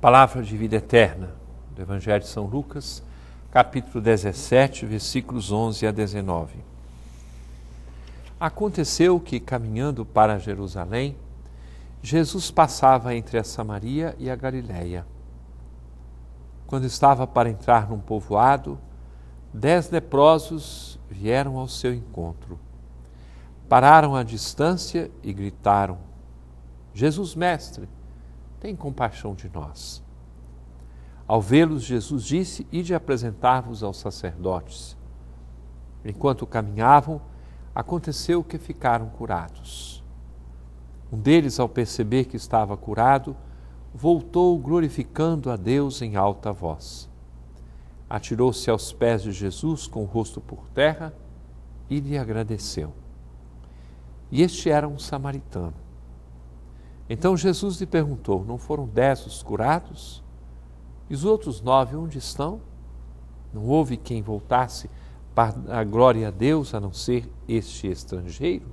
Palavra de vida eterna do Evangelho de São Lucas, capítulo 17, versículos 11 a 19. Aconteceu que, caminhando para Jerusalém, Jesus passava entre a Samaria e a Galiléia. Quando estava para entrar num povoado, dez leprosos vieram ao seu encontro. Pararam à distância e gritaram: Jesus, mestre! tem compaixão de nós. Ao vê-los, Jesus disse: Ide apresentar-vos aos sacerdotes. Enquanto caminhavam, aconteceu que ficaram curados. Um deles, ao perceber que estava curado, voltou glorificando a Deus em alta voz. Atirou-se aos pés de Jesus com o rosto por terra e lhe agradeceu. E este era um samaritano. Então Jesus lhe perguntou: Não foram dez os curados? E os outros nove, onde estão? Não houve quem voltasse para a glória a Deus a não ser este estrangeiro?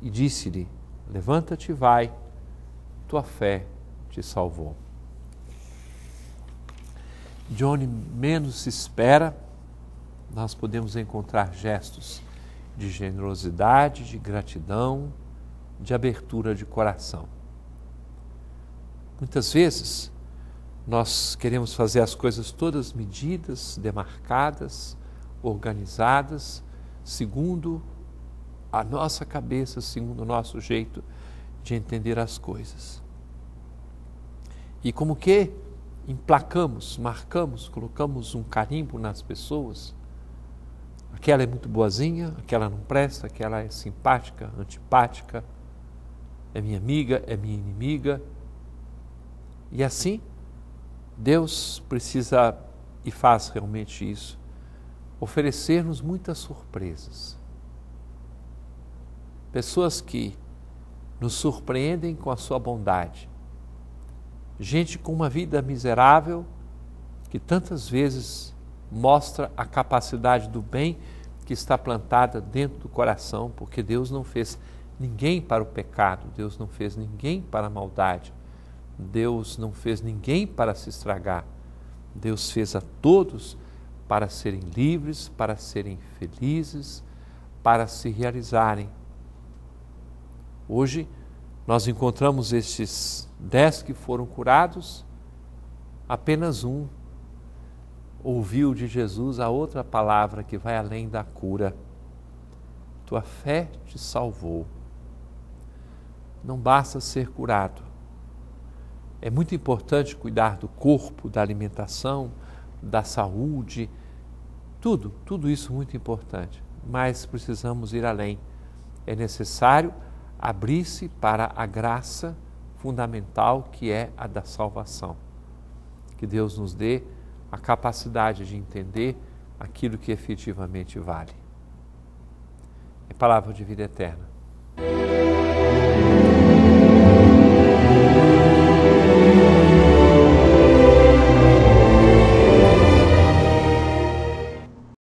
E disse-lhe: Levanta-te e vai, tua fé te salvou. De onde menos se espera, nós podemos encontrar gestos de generosidade, de gratidão, de abertura de coração. Muitas vezes nós queremos fazer as coisas todas medidas, demarcadas, organizadas, segundo a nossa cabeça, segundo o nosso jeito de entender as coisas. E como que emplacamos, marcamos, colocamos um carimbo nas pessoas, aquela é muito boazinha, aquela não presta, aquela é simpática, antipática, é minha amiga, é minha inimiga. E assim, Deus precisa e faz realmente isso oferecer-nos muitas surpresas. Pessoas que nos surpreendem com a sua bondade. Gente com uma vida miserável que tantas vezes mostra a capacidade do bem que está plantada dentro do coração, porque Deus não fez ninguém para o pecado, Deus não fez ninguém para a maldade, Deus não fez ninguém para se estragar, Deus fez a todos para serem livres, para serem felizes, para se realizarem. Hoje nós encontramos estes dez que foram curados, apenas um ouviu de Jesus a outra palavra que vai além da cura. Tua fé te salvou não basta ser curado. É muito importante cuidar do corpo, da alimentação, da saúde, tudo, tudo isso muito importante. Mas precisamos ir além. É necessário abrir-se para a graça fundamental que é a da salvação. Que Deus nos dê a capacidade de entender aquilo que efetivamente vale. É palavra de vida eterna.